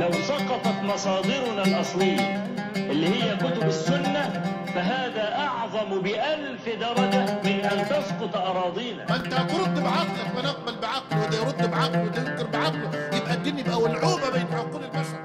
لو سقطت مصادرنا الأصلية اللي هي كتب السنة فهذا أعظم بألف درجة من أن تسقط أراضينا ما أنت ترد بعقلك ونقبل بعقله وده يرد بعقله وده ينكر بعقله يبقى الدنيا بقى ولعوبة بين عقول البشر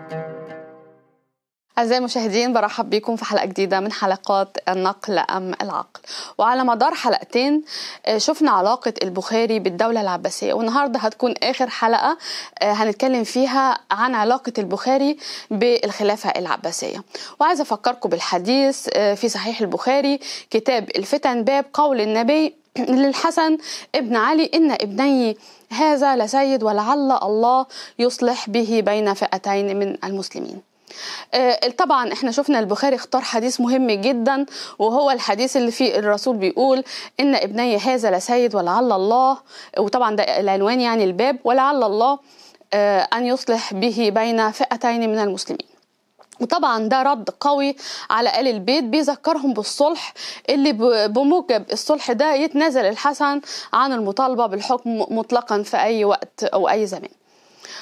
أعزائي المشاهدين برحب بكم في حلقة جديدة من حلقات النقل أم العقل وعلى مدار حلقتين آه، شفنا علاقة البخاري بالدولة العباسية والنهاردة هتكون آخر حلقة آه، هنتكلم فيها عن علاقة البخاري بالخلافة العباسية وعايزة أفكركم بالحديث آه، في صحيح البخاري كتاب الفتن باب قول النبي للحسن ابن علي إن ابني هذا لسيد ولعل الله يصلح به بين فئتين من المسلمين آه، طبعا احنا شفنا البخاري اختار حديث مهم جدا وهو الحديث اللي فيه الرسول بيقول ان ابني هذا لسيد ولعل الله وطبعا ده العنوان يعني الباب ولعل الله آه، ان يصلح به بين فئتين من المسلمين وطبعا ده رد قوي على آل البيت بيذكرهم بالصلح اللي بموجب الصلح ده يتنازل الحسن عن المطالبة بالحكم مطلقا في أي وقت أو أي زمان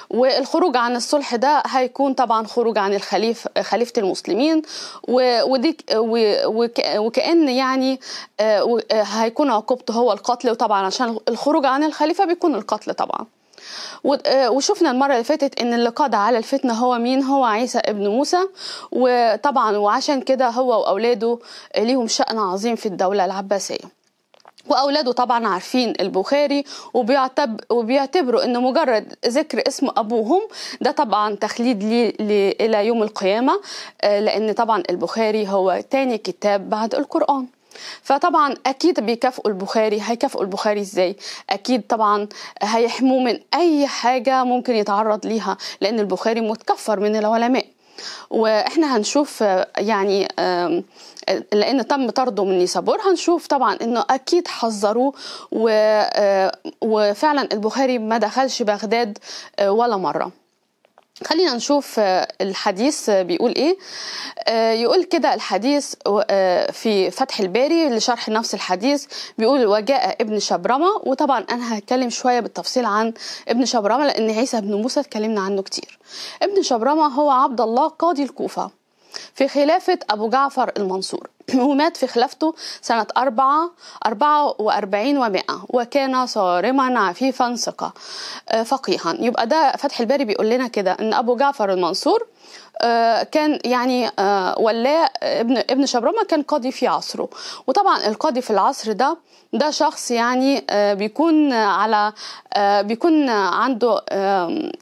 والخروج عن الصلح ده هيكون طبعا خروج عن الخليف خليفه المسلمين ودي وكان يعني آه، آه، هيكون عقوبته هو القتل وطبعا عشان الخروج عن الخليفه بيكون القتل طبعا آه، وشفنا المرة اللي فاتت إن اللي قاد على الفتنة هو مين؟ هو عيسى ابن موسى وطبعا وعشان كده هو وأولاده ليهم شأن عظيم في الدولة العباسية. واولاده طبعا عارفين البخاري وبيعتب وبيعتبروا ان مجرد ذكر اسم ابوهم ده طبعا تخليد لي الى يوم القيامه آه، لان طبعا البخاري هو تاني كتاب بعد القران فطبعا اكيد بيكافئوا البخاري هيكافئوا البخاري ازاي اكيد طبعا هيحموه من اي حاجه ممكن يتعرض ليها لان البخاري متكفر من العلماء واحنا هنشوف يعني لان تم طرده من نيسابور هنشوف طبعا انه اكيد حذروه آه، وفعلا البخاري ما دخلش بغداد آه، ولا مره خلينا نشوف آه، الحديث بيقول ايه آه، يقول كده الحديث آه، في فتح الباري لشرح نفس الحديث بيقول وجاء ابن شبرمة وطبعا انا هتكلم شوية بالتفصيل عن ابن شبرمة لان عيسى بن موسى اتكلمنا عنه كتير ابن شبرمة هو عبد الله قاضي الكوفة في خلافة أبو جعفر المنصور هو مات في خلافته سنة أربعة أربعة وأربعين ومائة وكان صارما عفيفا ثقة آه، فقيها يبقى ده فتح الباري بيقول لنا كده إن أبو جعفر المنصور آه، كان يعني آه، ولا ابن ابن شبرمه كان قاضي في عصره وطبعا القاضي في العصر ده ده شخص يعني بيكون على بيكون عنده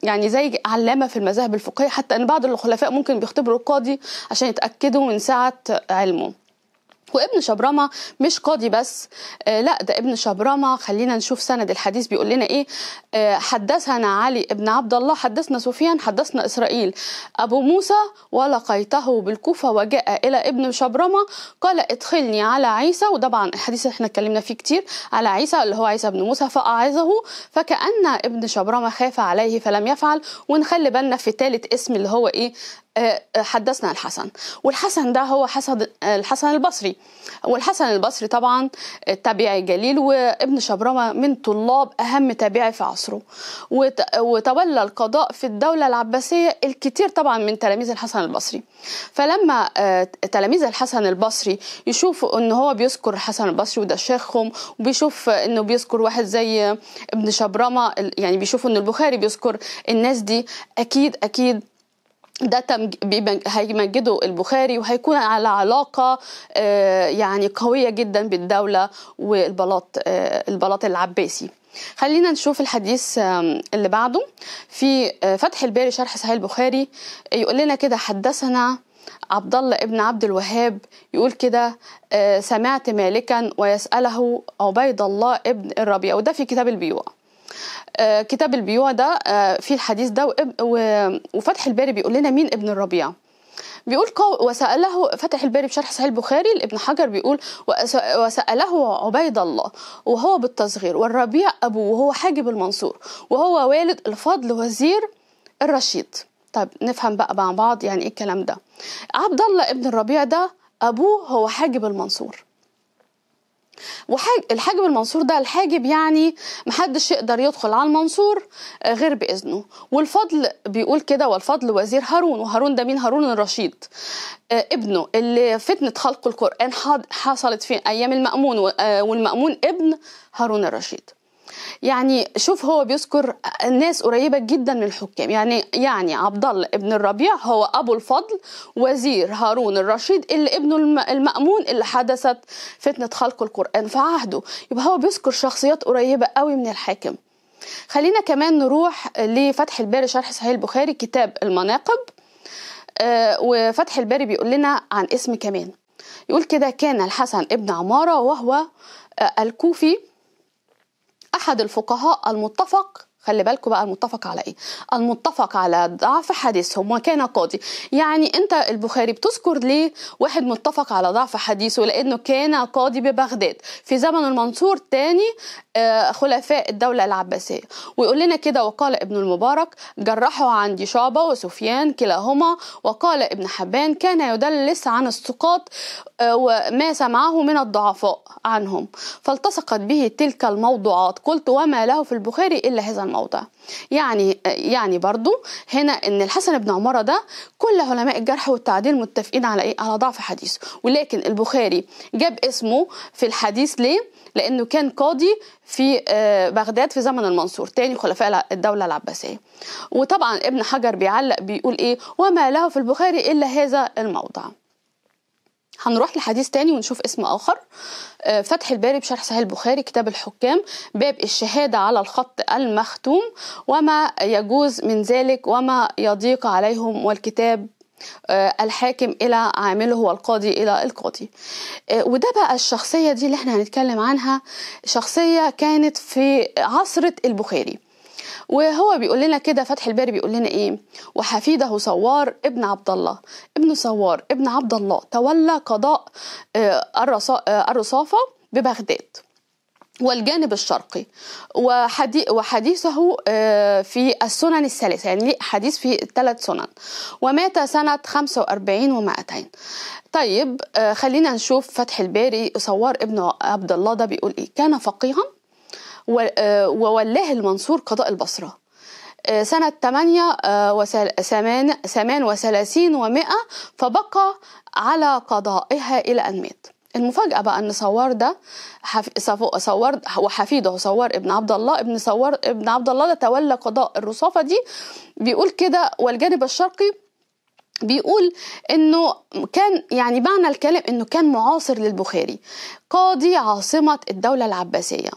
يعني زي علامه في المذاهب الفقهيه حتى ان بعض الخلفاء ممكن بيختبروا القاضي عشان يتاكدوا من سعه علمه وابن شبرمة مش قاضي بس آه لا ده ابن شبرمة خلينا نشوف سند الحديث بيقول لنا ايه آه حدثنا علي ابن عبد الله حدثنا سفيان حدثنا اسرائيل ابو موسى ولقيته بالكوفة وجاء الى ابن شبرمة قال ادخلني على عيسى وطبعا الحديث احنا اتكلمنا فيه كتير على عيسى اللي هو عيسى بن موسى فأعظه فكأن ابن شبرمة خاف عليه فلم يفعل ونخلي بالنا في ثالث اسم اللي هو ايه آه، آه، حدثنا الحسن والحسن ده هو حسن آه، الحسن البصري والحسن البصري طبعا تابعي جليل وابن شبرمة من طلاب أهم تابعي في عصره وتولى القضاء في الدولة العباسية الكتير طبعا من تلاميذ الحسن البصري فلما تلاميذ الحسن البصري يشوفوا ان هو بيذكر الحسن البصري وده شيخهم وبيشوف انه بيذكر واحد زي ابن شبرمة يعني بيشوفوا ان البخاري بيذكر الناس دي اكيد اكيد ده هيمجده البخاري وهيكون على علاقة آه، يعني قوية جدا بالدولة والبلاط آه، البلاط العباسي خلينا نشوف الحديث اللي بعده في آه، فتح الباري شرح صحيح البخاري يقول لنا كده حدثنا عبد الله ابن عبد الوهاب يقول كده سمعت مالكا ويسأله عبيد الله ابن الربيع وده في كتاب البيوع آه، كتاب البيوع ده آه، فيه الحديث ده وفتح الباري بيقول لنا مين ابن الربيع بيقول وسأله فتح الباري بشرح صحيح البخاري لابن حجر بيقول وسأله عبيد الله وهو بالتصغير والربيع أبوه وهو حاجب المنصور وهو والد الفضل وزير الرشيد طب نفهم بقى مع بعض يعني ايه الكلام ده عبد الله ابن الربيع ده أبوه هو حاجب المنصور والحاجب المنصور ده الحاجب يعني محدش يقدر يدخل على المنصور آه، غير باذنه والفضل بيقول كده والفضل وزير هارون وهارون ده مين هارون الرشيد آه، ابنه اللي فتنة خلق القرآن حصلت في أيام المأمون آه، والمأمون ابن هارون الرشيد يعني شوف هو بيذكر ناس قريبه جدا من الحكام يعني يعني عبد الله ابن الربيع هو ابو الفضل وزير هارون الرشيد اللي ابنه المأمون اللي حدثت فتنه خلق القرآن في عهده يبقى هو بيذكر شخصيات قريبه قوي من الحاكم خلينا كمان نروح لفتح الباري شرح صحيح البخاري كتاب المناقب آه، وفتح الباري بيقول لنا عن اسم كمان يقول كده كان الحسن ابن عمارة وهو آه، الكوفي أحد الفقهاء المتفق خلي بالكم بقى المتفق على ايه المتفق على ضعف حديثهم وكان قاضي يعني انت البخاري بتذكر ليه واحد متفق على ضعف حديثه لانه كان قاضي ببغداد في زمن المنصور الثاني آه، خلفاء الدولة العباسية ويقول لنا كده وقال ابن المبارك جرحوا عندي شعبة وسفيان كلاهما وقال ابن حبان كان يدلس عن السقاط آه، وما سمعه من الضعفاء عنهم فالتصقت به تلك الموضوعات قلت وما له في البخاري إلا هذا الموضع يعني يعني برضو هنا ان الحسن بن عمارة ده كل علماء الجرح والتعديل متفقين على ايه على ضعف حديثه ولكن البخاري جاب اسمه في الحديث ليه لانه كان قاضي في آه، بغداد في زمن المنصور تاني خلفاء الدوله العباسيه وطبعا ابن حجر بيعلق بيقول ايه وما له في البخاري الا هذا الموضع هنروح لحديث تاني ونشوف اسم آخر آه، فتح الباري بشرح صحيح البخاري كتاب الحكام باب الشهادة على الخط المختوم وما يجوز من ذلك وما يضيق عليهم والكتاب آه، الحاكم الى عامله والقاضي الى القاضي آه، وده بقى الشخصيه دي اللي احنا هنتكلم عنها شخصيه كانت في عصره البخاري وهو بيقول لنا كده فتح الباري بيقول لنا ايه وحفيده سوار ابن عبد الله ابن سوار ابن عبد الله تولى قضاء آه، آه، الرصافه ببغداد والجانب الشرقي وحديثه آه، في السنن الثلاثة يعني حديث في ثلاث سنن ومات سنة 45 و200 طيب خلينا نشوف فتح الباري صوار ابن عبد الله ده بيقول ايه كان فقيها وولاه المنصور قضاء البصره آه، سنة 8 آه، و100 فبقى على قضائها إلى أن مات المفاجأة بقى إن صور ده حف... وحفيده صور ابن عبد الله ابن صور ابن عبد الله ده تولى قضاء الرصافة دي بيقول كده والجانب الشرقي بيقول انه كان يعني معنى الكلام انه كان معاصر للبخاري قاضي عاصمه الدوله العباسيه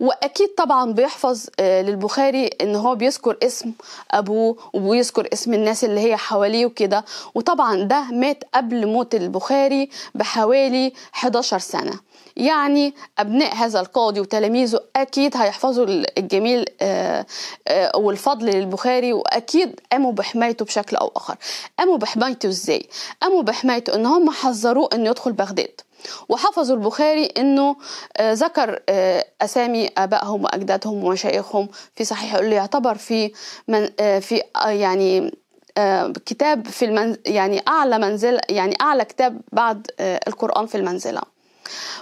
واكيد طبعا بيحفظ آه، للبخاري ان هو بيذكر اسم ابوه وبيذكر اسم الناس اللي هي حواليه وكده وطبعا ده مات قبل موت البخاري بحوالي 11 سنه يعني ابناء هذا القاضي وتلاميذه اكيد هيحفظوا الجميل آه، آه، والفضل للبخاري واكيد قاموا بحمايته بشكل او اخر قاموا بحمايته ازاي قاموا بحمايته ان هم حذروه انه يدخل بغداد وحفظوا البخاري أنه آه، ذكر آه، أسامي آبائهم وأجدادهم ومشايخهم في صحيح اللي يعتبر في من آه، في يعني كتاب في المن يعني أعلى منزل يعني أعلى كتاب بعد القرآن في المنزلة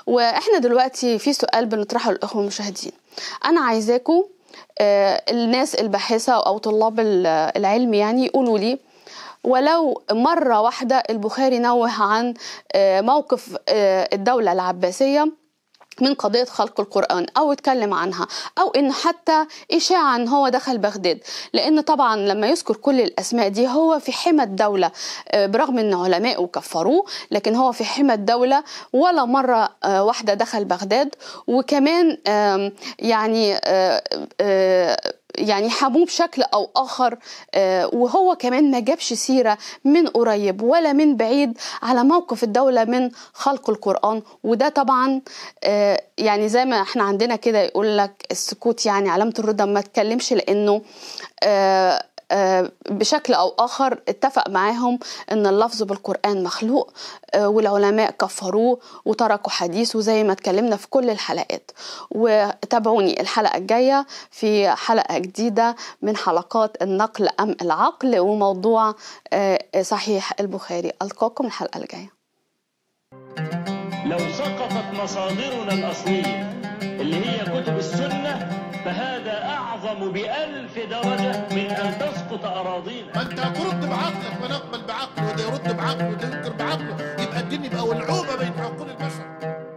واحنا دلوقتي في سؤال بنطرحه للاخوه المشاهدين انا عايزاكم الناس الباحثه او طلاب العلم يعني يقولوا لي ولو مرة واحدة البخاري نوه عن آه، موقف آه، الدولة العباسية من قضية خلق القرآن أو اتكلم عنها أو إن حتى إشاعة إن هو دخل بغداد لأن طبعا لما يذكر كل الأسماء دي هو في حمى الدولة آه، برغم إن علماء كفروه لكن هو في حمى الدولة ولا مرة واحدة دخل بغداد وكمان يعني يعني حموه بشكل أو آخر آه، وهو كمان ما جابش سيرة من قريب ولا من بعيد على موقف الدولة من خلق القرآن وده طبعا آه، يعني زي ما احنا عندنا كده يقول لك السكوت يعني علامة الرضا ما تكلمش لأنه آه، آه، بشكل أو آخر اتفق معاهم أن اللفظ بالقرآن مخلوق آه، والعلماء كفروه وتركوا حديثه زي ما اتكلمنا في كل الحلقات وتابعوني الحلقة الجاية في حلقة جديدة من حلقات النقل أم العقل وموضوع آه، صحيح البخاري ألقاكم الحلقة الجاية لو سقطت مصادرنا الأصلية اللي هي كتب السنة فهذا أعظم بألف درجة من أن تسقط أراضينا ما أنت هترد بعقلك ونقبل بعقله وده يرد بعقله وده ينكر بعقله يبقى الدين يبقى ولعوبة بين عقول البشر